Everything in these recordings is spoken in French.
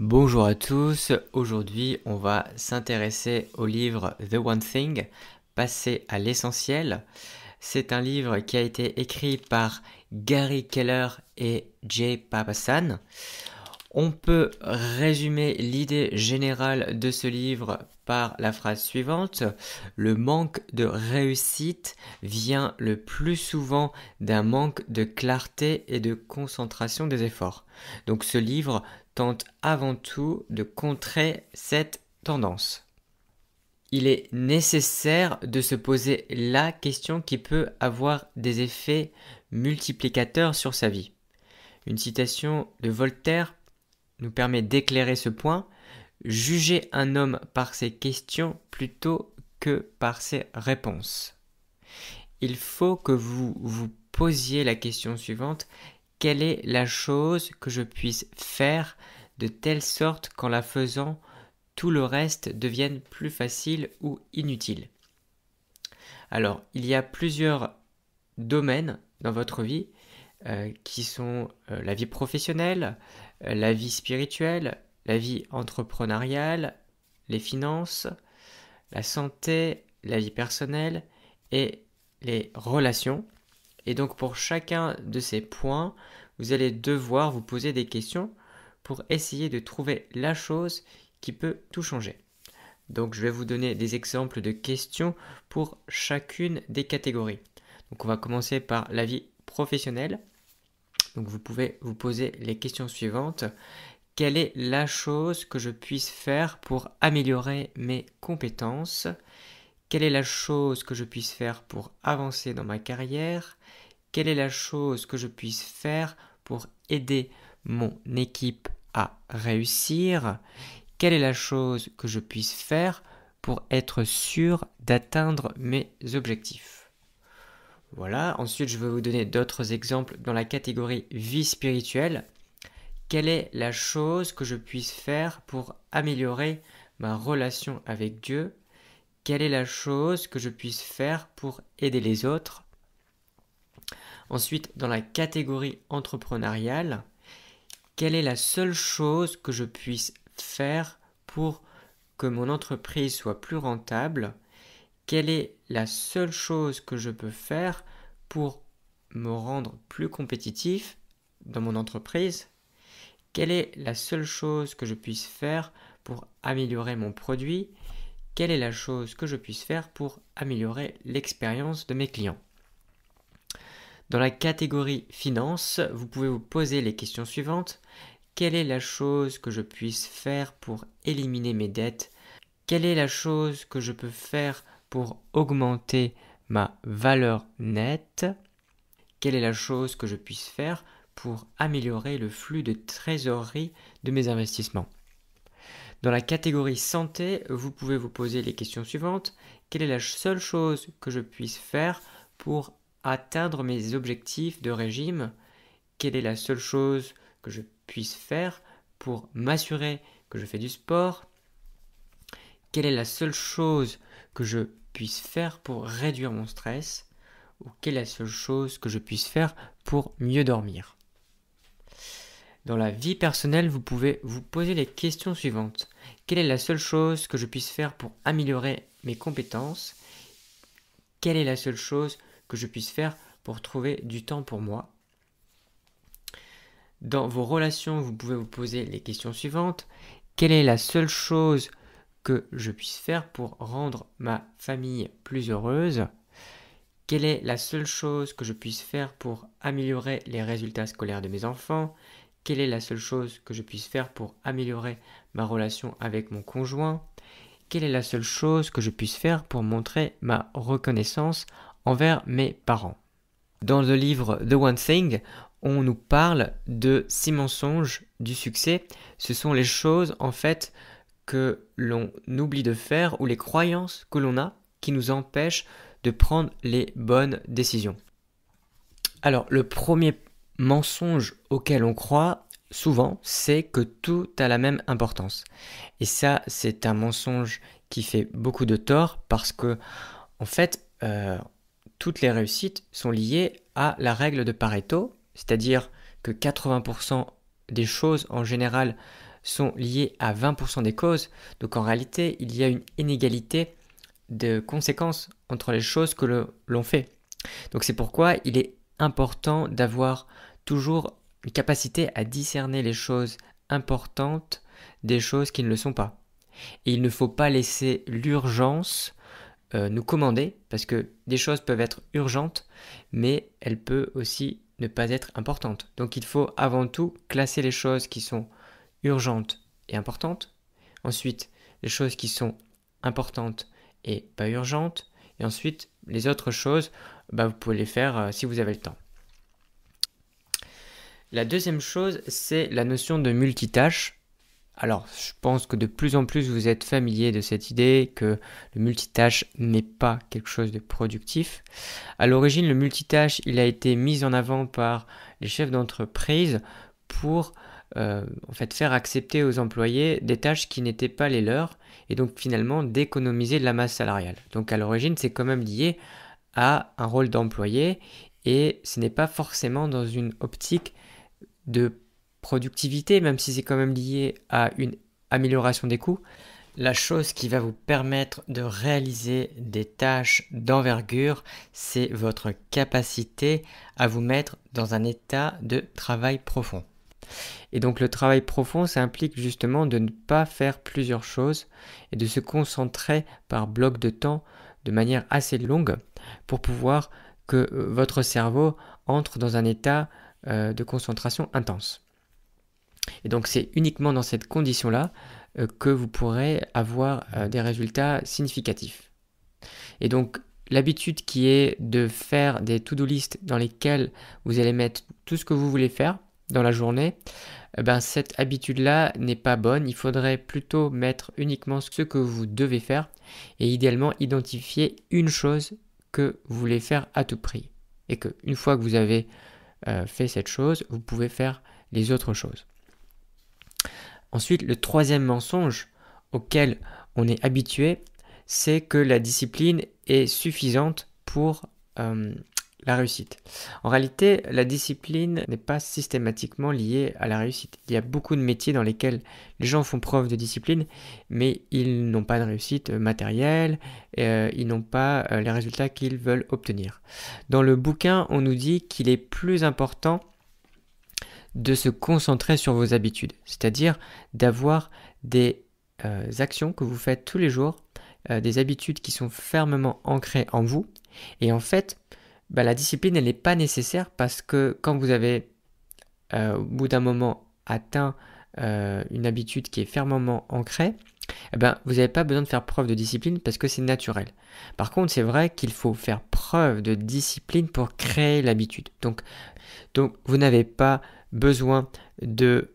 Bonjour à tous, aujourd'hui on va s'intéresser au livre The One Thing, Passer à l'essentiel. C'est un livre qui a été écrit par Gary Keller et Jay Papasan. On peut résumer l'idée générale de ce livre par la phrase suivante. Le manque de réussite vient le plus souvent d'un manque de clarté et de concentration des efforts. Donc ce livre tente avant tout de contrer cette tendance. Il est nécessaire de se poser la question qui peut avoir des effets multiplicateurs sur sa vie. Une citation de Voltaire nous permet d'éclairer ce point. Jugez un homme par ses questions plutôt que par ses réponses. Il faut que vous vous posiez la question suivante quelle est la chose que je puisse faire de telle sorte qu'en la faisant, tout le reste devienne plus facile ou inutile. Alors, il y a plusieurs domaines dans votre vie euh, qui sont euh, la vie professionnelle, euh, la vie spirituelle, la vie entrepreneuriale, les finances, la santé, la vie personnelle et les relations. Et donc pour chacun de ces points, vous allez devoir vous poser des questions pour essayer de trouver la chose qui peut tout changer. Donc je vais vous donner des exemples de questions pour chacune des catégories. Donc on va commencer par la vie professionnelle. Donc vous pouvez vous poser les questions suivantes. Quelle est la chose que je puisse faire pour améliorer mes compétences quelle est la chose que je puisse faire pour avancer dans ma carrière, quelle est la chose que je puisse faire pour aider mon équipe à réussir, quelle est la chose que je puisse faire pour être sûr d'atteindre mes objectifs. Voilà, ensuite je vais vous donner d'autres exemples dans la catégorie vie spirituelle. Quelle est la chose que je puisse faire pour améliorer ma relation avec Dieu quelle est la chose que je puisse faire pour aider les autres. Ensuite, dans la catégorie entrepreneuriale, quelle est la seule chose que je puisse faire pour que mon entreprise soit plus rentable Quelle est la seule chose que je peux faire pour me rendre plus compétitif dans mon entreprise Quelle est la seule chose que je puisse faire pour améliorer mon produit quelle est la chose que je puisse faire pour améliorer l'expérience de mes clients. Dans la catégorie finance, vous pouvez vous poser les questions suivantes. Quelle est la chose que je puisse faire pour éliminer mes dettes Quelle est la chose que je peux faire pour augmenter ma valeur nette Quelle est la chose que je puisse faire pour améliorer le flux de trésorerie de mes investissements dans la catégorie santé, vous pouvez vous poser les questions suivantes. Quelle est la seule chose que je puisse faire pour atteindre mes objectifs de régime Quelle est la seule chose que je puisse faire pour m'assurer que je fais du sport Quelle est la seule chose que je puisse faire pour réduire mon stress Ou quelle est la seule chose que je puisse faire pour mieux dormir dans la vie personnelle, vous pouvez vous poser les questions suivantes. Quelle est la seule chose que je puisse faire pour améliorer mes compétences Quelle est la seule chose que je puisse faire pour trouver du temps pour moi Dans vos relations, vous pouvez vous poser les questions suivantes. Quelle est la seule chose que je puisse faire pour rendre ma famille plus heureuse Quelle est la seule chose que je puisse faire pour améliorer les résultats scolaires de mes enfants quelle est la seule chose que je puisse faire pour améliorer ma relation avec mon conjoint, quelle est la seule chose que je puisse faire pour montrer ma reconnaissance envers mes parents. Dans le livre The One Thing, on nous parle de six mensonges du succès. Ce sont les choses en fait que l'on oublie de faire ou les croyances que l'on a qui nous empêchent de prendre les bonnes décisions. Alors le premier mensonge auquel on croit souvent, c'est que tout a la même importance. Et ça, c'est un mensonge qui fait beaucoup de tort parce que, en fait, euh, toutes les réussites sont liées à la règle de Pareto, c'est-à-dire que 80% des choses en général sont liées à 20% des causes. Donc en réalité, il y a une inégalité de conséquences entre les choses que l'on fait. Donc c'est pourquoi il est important d'avoir toujours une capacité à discerner les choses importantes des choses qui ne le sont pas. Et il ne faut pas laisser l'urgence euh, nous commander, parce que des choses peuvent être urgentes, mais elles peuvent aussi ne pas être importantes. Donc il faut avant tout classer les choses qui sont urgentes et importantes, ensuite les choses qui sont importantes et pas urgentes, et ensuite les autres choses, bah, vous pouvez les faire euh, si vous avez le temps. La deuxième chose, c'est la notion de multitâche. Alors, je pense que de plus en plus vous êtes familier de cette idée que le multitâche n'est pas quelque chose de productif. À l'origine, le multitâche, il a été mis en avant par les chefs d'entreprise pour euh, en fait faire accepter aux employés des tâches qui n'étaient pas les leurs et donc finalement d'économiser de la masse salariale. Donc à l'origine, c'est quand même lié à un rôle d'employé et ce n'est pas forcément dans une optique de productivité, même si c'est quand même lié à une amélioration des coûts, la chose qui va vous permettre de réaliser des tâches d'envergure, c'est votre capacité à vous mettre dans un état de travail profond. Et donc le travail profond, ça implique justement de ne pas faire plusieurs choses et de se concentrer par bloc de temps de manière assez longue pour pouvoir que euh, votre cerveau entre dans un état euh, de concentration intense. Et donc c'est uniquement dans cette condition-là euh, que vous pourrez avoir euh, des résultats significatifs. Et donc l'habitude qui est de faire des to-do list dans lesquelles vous allez mettre tout ce que vous voulez faire dans la journée, eh ben, cette habitude-là n'est pas bonne. Il faudrait plutôt mettre uniquement ce que vous devez faire et idéalement identifier une chose que vous voulez faire à tout prix. Et qu'une une fois que vous avez euh, fait cette chose, vous pouvez faire les autres choses. Ensuite, le troisième mensonge auquel on est habitué, c'est que la discipline est suffisante pour euh, la réussite. En réalité, la discipline n'est pas systématiquement liée à la réussite. Il y a beaucoup de métiers dans lesquels les gens font preuve de discipline, mais ils n'ont pas de réussite matérielle, euh, ils n'ont pas euh, les résultats qu'ils veulent obtenir. Dans le bouquin, on nous dit qu'il est plus important de se concentrer sur vos habitudes, c'est-à-dire d'avoir des euh, actions que vous faites tous les jours, des habitudes qui sont fermement ancrées en vous. Et en fait, bah, la discipline, elle n'est pas nécessaire parce que quand vous avez, euh, au bout d'un moment, atteint euh, une habitude qui est fermement ancrée, eh ben, vous n'avez pas besoin de faire preuve de discipline parce que c'est naturel. Par contre, c'est vrai qu'il faut faire preuve de discipline pour créer l'habitude. Donc, vous n'avez pas besoin d'utiliser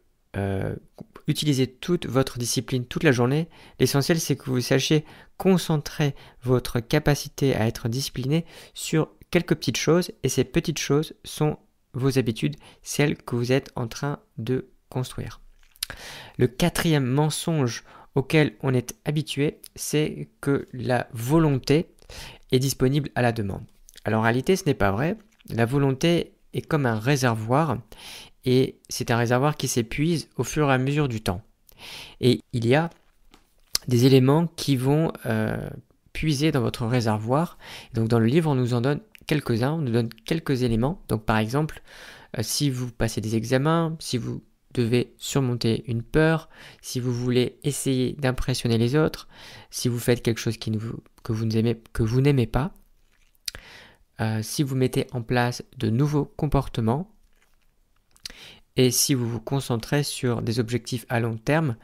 euh, toute votre discipline toute la journée. L'essentiel, c'est que vous sachiez concentrer votre capacité à être discipliné sur quelques petites choses et ces petites choses sont vos habitudes, celles que vous êtes en train de construire. Le quatrième mensonge auquel on est habitué, c'est que la volonté est disponible à la demande. Alors en réalité, ce n'est pas vrai. La volonté est comme un réservoir et c'est un réservoir qui s'épuise au fur et à mesure du temps. Et il y a des éléments qui vont euh, puiser dans votre réservoir. donc dans le livre, on nous en donne quelques-uns, on nous donne quelques éléments. Donc par exemple, euh, si vous passez des examens, si vous devez surmonter une peur, si vous voulez essayer d'impressionner les autres, si vous faites quelque chose que vous n'aimez, que vous n'aimez pas, euh, si vous mettez en place de nouveaux comportements et si vous vous concentrez sur des objectifs à long terme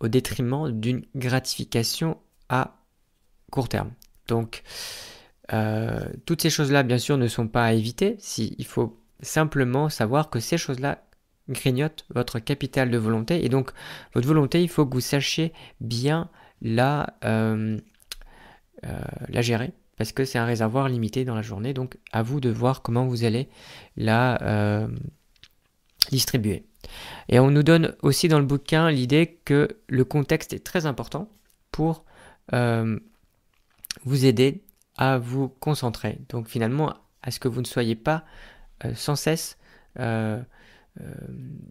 au détriment d'une gratification à court terme. Donc, euh, toutes ces choses-là, bien sûr, ne sont pas à éviter. Si, il faut simplement savoir que ces choses-là grignotent votre capital de volonté. Et donc, votre volonté, il faut que vous sachiez bien la, euh, euh, la gérer. Parce que c'est un réservoir limité dans la journée. Donc, à vous de voir comment vous allez la distribuer. Et on nous donne aussi dans le bouquin l'idée que le contexte est très important pour vous aider à vous concentrer. Donc finalement, à ce que vous ne soyez pas euh, sans cesse euh, euh,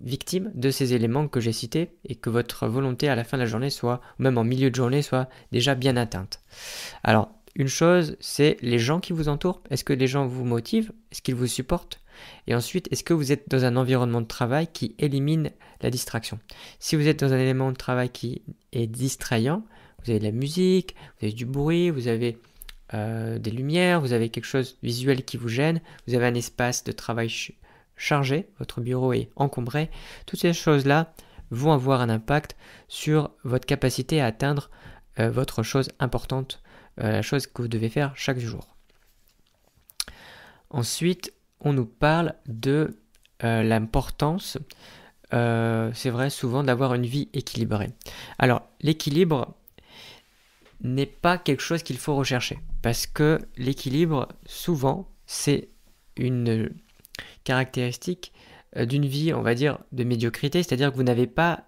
victime de ces éléments que j'ai cités et que votre volonté à la fin de la journée soit, même en milieu de journée, soit déjà bien atteinte. Alors, une chose, c'est les gens qui vous entourent. Est-ce que les gens vous motivent Est-ce qu'ils vous supportent Et ensuite, est-ce que vous êtes dans un environnement de travail qui élimine la distraction Si vous êtes dans un élément de travail qui est distrayant, vous avez de la musique, vous avez du bruit, vous avez euh, des lumières, vous avez quelque chose visuel qui vous gêne, vous avez un espace de travail chargé, votre bureau est encombré, toutes ces choses-là vont avoir un impact sur votre capacité à atteindre euh, votre chose importante, euh, la chose que vous devez faire chaque jour. Ensuite, on nous parle de l'importance, c'est vrai souvent, d'avoir une vie équilibrée. Alors, l'équilibre, n'est pas quelque chose qu'il faut rechercher. Parce que l'équilibre, souvent, c'est une caractéristique euh, d'une vie, on va dire, de médiocrité, c'est-à-dire que vous n'avez pas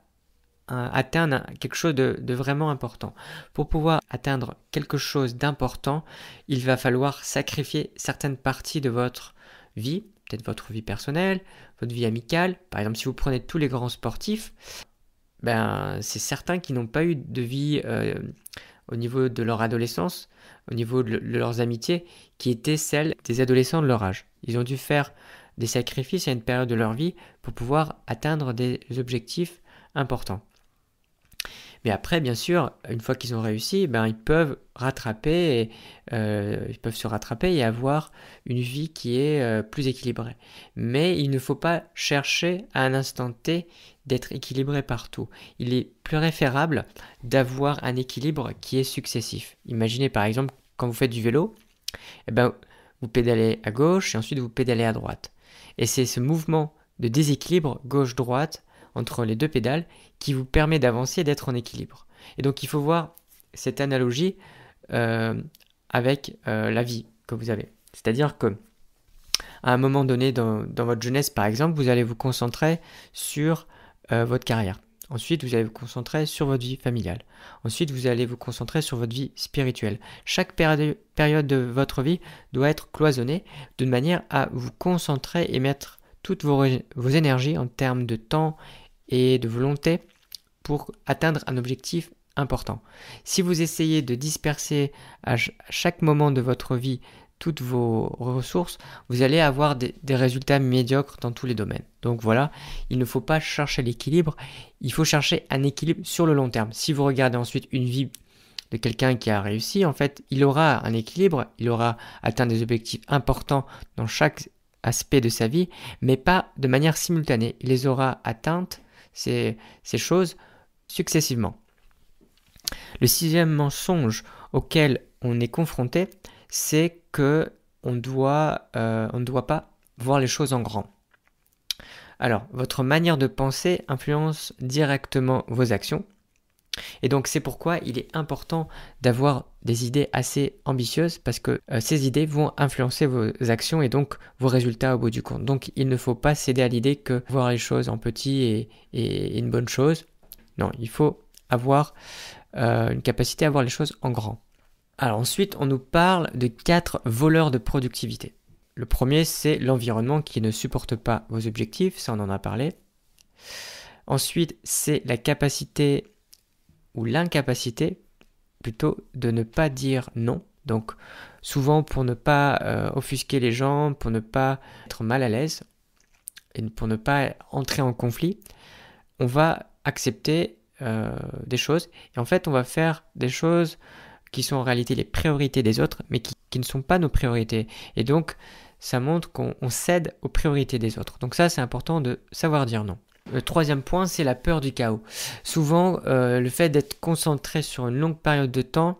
atteint quelque chose de, vraiment important. Pour pouvoir atteindre quelque chose d'important, il va falloir sacrifier certaines parties de votre vie, peut-être votre vie personnelle, votre vie amicale. Par exemple, si vous prenez tous les grands sportifs, ben, c'est certains qui n'ont pas eu de vie euh, au niveau de leur adolescence, au niveau de, leurs amitiés, qui étaient celles des adolescents de leur âge. Ils ont dû faire des sacrifices à une période de leur vie pour pouvoir atteindre des objectifs importants. Mais après, bien sûr, une fois qu'ils ont réussi, ben, ils peuvent rattraper, euh, ils peuvent se rattraper et avoir une vie qui est euh, plus équilibrée. Mais il ne faut pas chercher à un instant T d'être équilibré partout. Il est plus référable d'avoir un équilibre qui est successif. Imaginez par exemple quand vous faites du vélo, eh ben, vous pédalez à gauche et ensuite vous pédalez à droite. Et c'est ce mouvement de déséquilibre gauche-droite entre les deux pédales qui vous permet d'avancer et d'être en équilibre. Et donc il faut voir cette analogie euh, avec euh, la vie que vous avez. C'est-à-dire que à un moment donné dans, votre jeunesse, par exemple, vous allez vous concentrer sur euh, votre carrière. Ensuite, vous allez vous concentrer sur votre vie familiale. Ensuite, vous allez vous concentrer sur votre vie spirituelle. Chaque période de votre vie doit être cloisonnée de manière à vous concentrer et mettre toutes vos énergies en termes de temps et de volonté pour atteindre un objectif important. Si vous essayez de disperser à chaque moment de votre vie toutes vos ressources, vous allez avoir des, des, résultats médiocres dans tous les domaines. Donc voilà, il ne faut pas chercher l'équilibre, il faut chercher un équilibre sur le long terme. Si vous regardez ensuite une vie de quelqu'un qui a réussi, en fait, il aura un équilibre, il aura atteint des objectifs importants dans chaque aspect de sa vie, mais pas de manière simultanée. Il les aura atteintes ces, choses successivement. Le sixième mensonge auquel on est confronté, c'est que euh, on ne doit pas voir les choses en grand. Alors, votre manière de penser influence directement vos actions, et donc c'est pourquoi il est important d'avoir des idées assez ambitieuses parce que euh, ces idées vont influencer vos actions et donc vos résultats au bout du compte. Donc il ne faut pas céder à l'idée que voir les choses en petit est, une bonne chose. Non, il faut avoir euh, une capacité à voir les choses en grand. Alors ensuite, on nous parle de quatre voleurs de productivité. Le premier, c'est l'environnement qui ne supporte pas vos objectifs, ça on en a parlé. Ensuite, c'est la capacité ou l'incapacité plutôt de ne pas dire non. Donc souvent pour ne pas euh, offusquer les gens, pour ne pas être mal à l'aise et pour ne pas entrer en conflit, on va accepter euh, des choses et en fait on va faire des choses qui sont en réalité les priorités des autres mais qui ne sont pas nos priorités. Et donc ça montre qu'on cède aux priorités des autres. Donc ça c'est important de savoir dire non. Le euh, troisième point, c'est la peur du chaos. Souvent, euh, le fait d'être concentré sur une longue période de temps,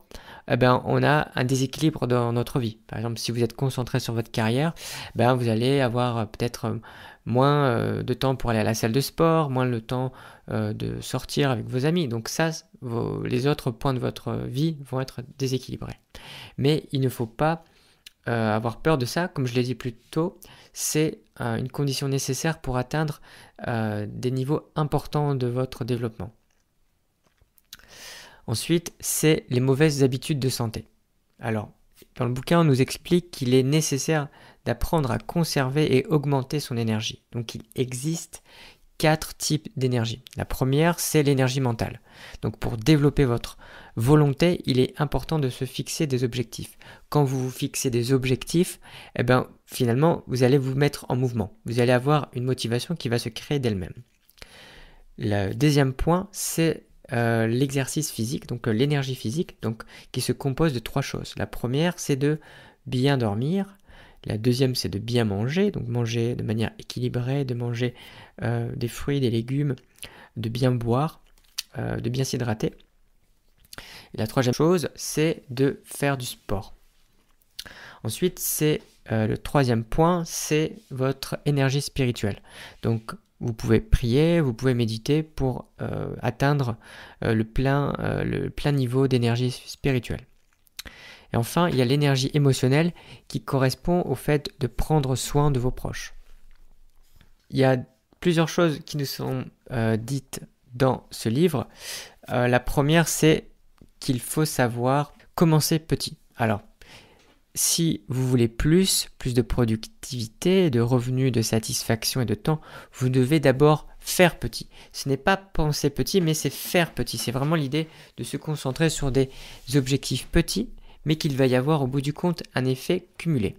eh ben, on a un déséquilibre dans notre vie. Par exemple, si vous êtes concentré sur votre carrière, eh ben, vous allez avoir euh, peut-être moins de temps pour aller à la salle de sport, moins le temps de sortir avec vos amis. Donc ça, les autres points de votre vie vont être déséquilibrés. Mais il ne faut pas euh, avoir peur de ça, comme je l'ai dit plus tôt, c'est euh, une condition nécessaire pour atteindre euh, des niveaux importants de votre développement. Ensuite, c'est les mauvaises habitudes de santé. Alors, dans le bouquin, on nous explique qu'il est nécessaire d'apprendre à conserver et augmenter son énergie. Donc, il existe quatre types d'énergie. La première, c'est l'énergie mentale. Donc, pour développer votre volonté, il est important de se fixer des objectifs. Quand vous vous fixez des objectifs, eh ben, finalement, vous allez vous mettre en mouvement. Vous allez avoir une motivation qui va se créer d'elle-même. Le deuxième point, c'est euh, l'exercice physique, donc euh, l'énergie physique, donc, qui se compose de trois choses. La première, c'est de bien dormir. La deuxième, c'est de bien manger, donc manger de manière équilibrée, de manger euh, des fruits, des légumes, de bien boire, de bien s'hydrater la troisième chose, c'est de faire du sport. Ensuite, c'est euh, le troisième point, c'est votre énergie spirituelle. Donc, vous pouvez prier, vous pouvez méditer pour euh, atteindre euh, le, plein, le plein niveau d'énergie spirituelle. Et enfin, il y a l'énergie émotionnelle qui correspond au fait de prendre soin de vos proches. Il y a plusieurs choses qui nous sont dites dans ce livre. la première, c'est qu'il faut savoir commencer petit. Alors, si vous voulez plus, plus de productivité, de revenus, de satisfaction et de temps, vous devez d'abord faire petit. Ce n'est pas penser petit, mais c'est faire petit. C'est vraiment l'idée de se concentrer sur des objectifs petits, mais qu'il va y avoir au bout du compte un effet cumulé.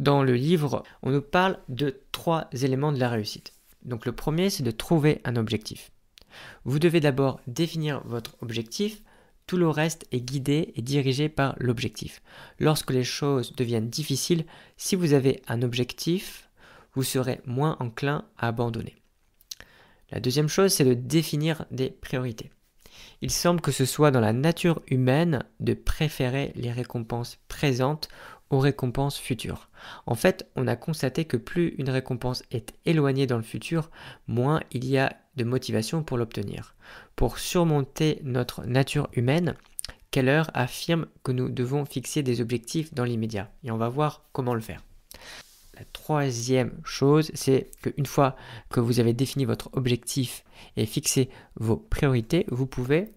Dans le livre, on nous parle de trois éléments de la réussite. Donc le premier, c'est de trouver un objectif. Vous devez d'abord définir votre objectif, tout le reste est guidé et dirigé par l'objectif. Lorsque les choses deviennent difficiles, si vous avez un objectif, vous serez moins enclin à abandonner. La deuxième chose, c'est de définir des priorités. Il semble que ce soit dans la nature humaine de préférer les récompenses présentes aux récompenses futures. En fait, on a constaté que plus une récompense est éloignée dans le futur, moins il y a de motivation pour l'obtenir. Pour surmonter notre nature humaine, Keller affirme que nous devons fixer des objectifs dans l'immédiat et on va voir comment le faire. La troisième chose, c'est qu'une fois que vous avez défini votre objectif et fixé vos priorités, vous pouvez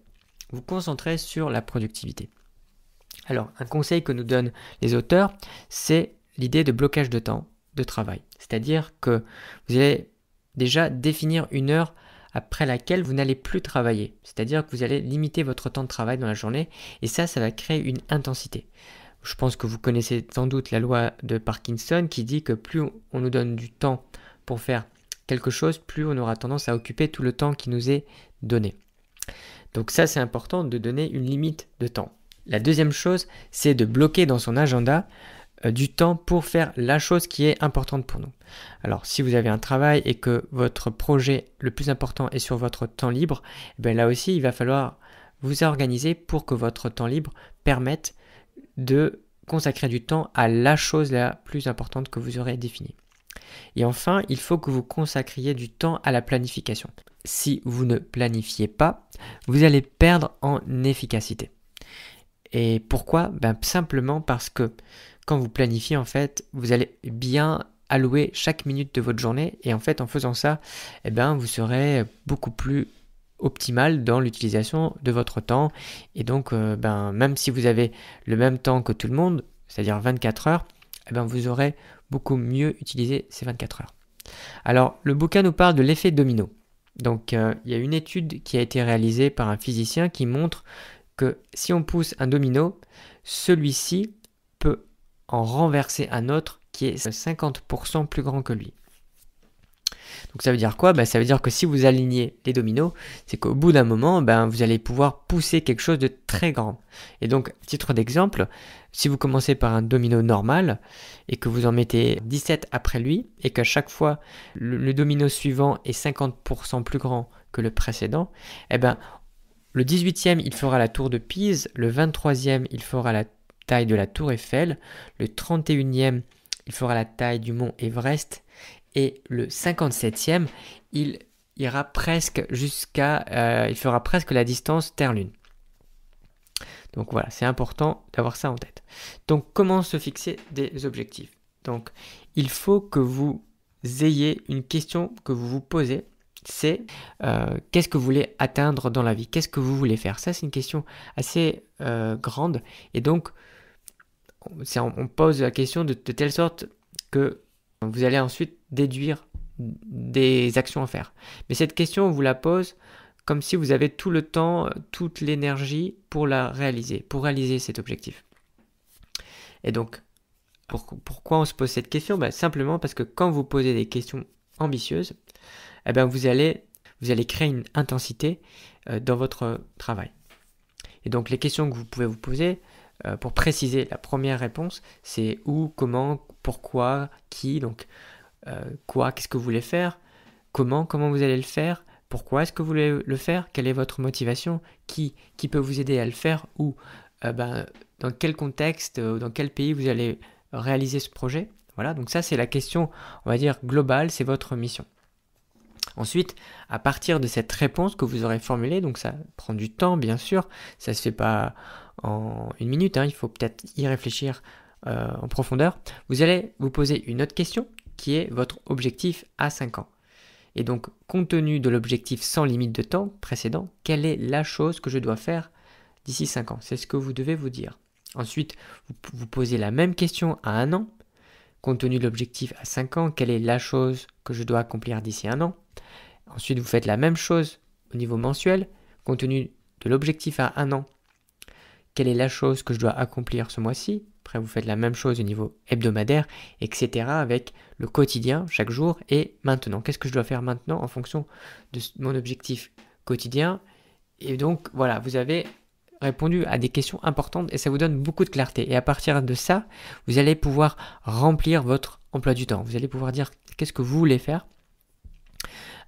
vous concentrer sur la productivité. Alors, un conseil que nous donnent les auteurs, c'est l'idée de blocage de temps de travail. C'est-à-dire que vous allez déjà définir une heure après laquelle vous n'allez plus travailler. C'est-à-dire que vous allez limiter votre temps de travail dans la journée et ça, ça va créer une intensité. Je pense que vous connaissez sans doute la loi de Parkinson qui dit que plus on nous donne du temps pour faire quelque chose, plus on aura tendance à occuper tout le temps qui nous est donné. Donc ça, c'est important de donner une limite de temps. La deuxième chose, c'est de bloquer dans son agenda euh, du temps pour faire la chose qui est importante pour nous. Alors si vous avez un travail et que votre projet le plus important est sur votre temps libre, eh ben là aussi il va falloir vous organiser pour que votre temps libre permette de consacrer du temps à la chose la plus importante que vous aurez définie. Et enfin, il faut que vous consacriez du temps à la planification. Si vous ne planifiez pas, vous allez perdre en efficacité. Et pourquoi ben, Simplement parce que quand vous planifiez, en fait, vous allez bien allouer chaque minute de votre journée. Et en fait, en faisant ça, eh ben, vous serez beaucoup plus optimal dans l'utilisation de votre temps. Et donc, euh, ben, même si vous avez le même temps que tout le monde, c'est-à-dire 24 heures, eh ben, vous aurez beaucoup mieux utilisé ces 24 heures. Alors, le bouquin nous parle de l'effet domino. Donc, euh, il y a une étude qui a été réalisée par un physicien qui montre que si on pousse un domino, celui-ci peut en renverser un autre qui est 50% plus grand que lui. Donc ça veut dire quoi bah, Ça veut dire que si vous alignez les dominos, c'est qu'au bout d'un moment, ben, vous allez pouvoir pousser quelque chose de très grand. Et donc, titre d'exemple, si vous commencez par un domino normal et que vous en mettez 17 après lui et qu'à chaque fois le, domino suivant est 50% plus grand que le précédent, eh ben, le 18e, il fera la tour de Pise. Le 23e, il fera la taille de la tour Eiffel. Le 31e, il fera la taille du mont Everest. Et le 57e, il ira presque jusqu'à... Euh, il fera presque la distance Terre-Lune. Donc voilà, c'est important d'avoir ça en tête. Donc comment se fixer des objectifs Donc il faut que vous ayez une question que vous vous posez c'est euh, qu'est-ce que vous voulez atteindre dans la vie Qu'est-ce que vous voulez faire Ça, c'est une question assez euh, grande. Et donc, on, pose la question de, telle sorte que vous allez ensuite déduire des actions à faire. Mais cette question, on vous la pose comme si vous avez tout le temps, toute l'énergie pour la réaliser, pour réaliser cet objectif. Et donc, pourquoi on se pose cette question ben, Simplement parce que quand vous posez des questions ambitieuses, eh ben, vous allez, créer une intensité euh, dans votre travail. Et donc les questions que vous pouvez vous poser euh, pour préciser la première réponse, c'est où, comment, pourquoi, qui, donc euh, quoi, qu'est-ce que vous voulez faire, comment, comment vous allez le faire, pourquoi est-ce que vous voulez le faire, quelle est votre motivation, qui, qui peut vous aider à le faire, ou ben, dans quel contexte, dans quel pays vous allez réaliser ce projet. Voilà, donc ça c'est la question, on va dire, globale, c'est votre mission. Ensuite, à partir de cette réponse que vous aurez formulée, donc ça prend du temps bien sûr, ça ne se fait pas en une minute, hein, il faut peut-être y réfléchir euh, en profondeur, vous allez vous poser une autre question qui est votre objectif à 5 ans. Et donc, compte tenu de l'objectif sans limite de temps précédent, quelle est la chose que je dois faire d'ici 5 ans C'est ce que vous devez vous dire. Ensuite, vous, vous posez la même question à un an compte tenu de l'objectif à 5 ans, quelle est la chose que je dois accomplir d'ici un an. Ensuite, vous faites la même chose au niveau mensuel, compte tenu de l'objectif à un an, quelle est la chose que je dois accomplir ce mois-ci. Après, vous faites la même chose au niveau hebdomadaire, etc. avec le quotidien, chaque jour et maintenant. Qu'est-ce que je dois faire maintenant en fonction de mon objectif quotidien Et donc, voilà, vous avez répondu à des questions importantes et ça vous donne beaucoup de clarté. Et à partir de ça, vous allez pouvoir remplir votre emploi du temps. Vous allez pouvoir dire qu'est-ce que vous voulez faire,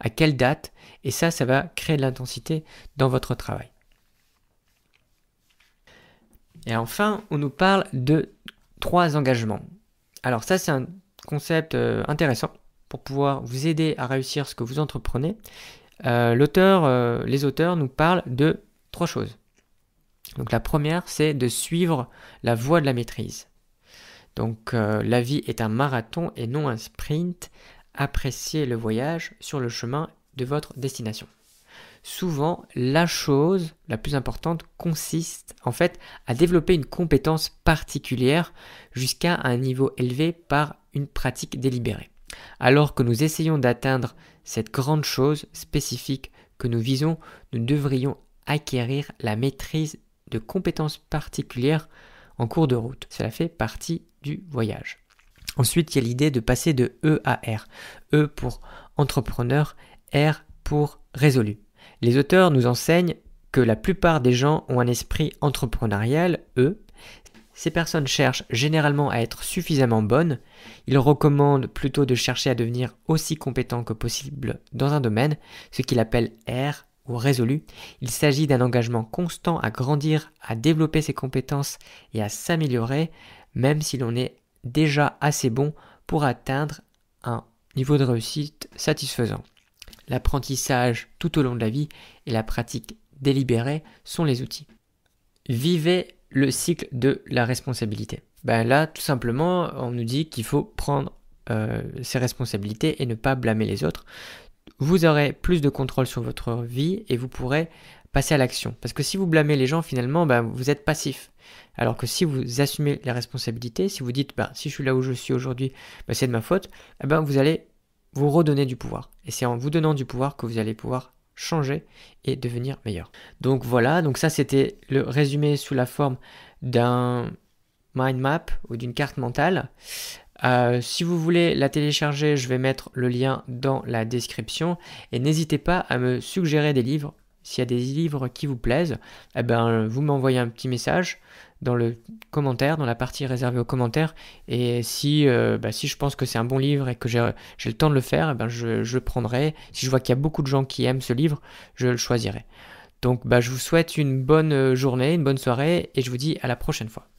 à quelle date, et ça, ça va créer de l'intensité dans votre travail. Et enfin, on nous parle de trois engagements. Alors ça, c'est un concept euh, intéressant pour pouvoir vous aider à réussir ce que vous entreprenez. Euh, l'auteur, euh, les auteurs nous parlent de trois choses. Donc la première, c'est de suivre la voie de la maîtrise. Donc euh, la vie est un marathon et non un sprint. Appréciez le voyage sur le chemin de votre destination. Souvent, la chose la plus importante consiste en fait à développer une compétence particulière jusqu'à un niveau élevé par une pratique délibérée. Alors que nous essayons d'atteindre cette grande chose spécifique que nous visons, nous devrions acquérir la maîtrise de compétences particulières en cours de route. Cela fait partie du voyage. Ensuite, il y a l'idée de passer de E à R. E pour entrepreneur, R pour résolu. Les auteurs nous enseignent que la plupart des gens ont un esprit entrepreneurial, E. Ces personnes cherchent généralement à être suffisamment bonnes. Ils recommandent plutôt de chercher à devenir aussi compétent que possible dans un domaine, ce qu'ils appellent R résolu, il s'agit d'un engagement constant à grandir, à développer ses compétences et à s'améliorer, même si l'on est déjà assez bon pour atteindre un niveau de réussite satisfaisant. L'apprentissage tout au long de la vie et la pratique délibérée sont les outils. Vivez le cycle de la responsabilité. Ben là, tout simplement, on nous dit qu'il faut prendre euh, ses responsabilités et ne pas blâmer les autres vous aurez plus de contrôle sur votre vie et vous pourrez passer à l'action. Parce que si vous blâmez les gens, finalement, bah, vous êtes passif. Alors que si vous assumez les responsabilités, si vous dites, bah, si je suis là où je suis aujourd'hui, bah, c'est de ma faute, eh ben, vous allez vous redonner du pouvoir. Et c'est en vous donnant du pouvoir que vous allez pouvoir changer et devenir meilleur. Donc voilà, donc ça c'était le résumé sous la forme d'un mind map ou d'une carte mentale. Euh, si vous voulez la télécharger, je vais mettre le lien dans la description. Et n'hésitez pas à me suggérer des livres. S'il y a des livres qui vous plaisent, eh ben, vous m'envoyez un petit message dans le commentaire, dans la partie réservée aux commentaires. Et si, euh, bah, si je pense que c'est un bon livre et que j'ai le temps de le faire, eh ben, je, le prendrai. Si je vois qu'il y a beaucoup de gens qui aiment ce livre, je le choisirai. Donc bah, je vous souhaite une bonne euh, journée, une bonne soirée et je vous dis à la prochaine fois.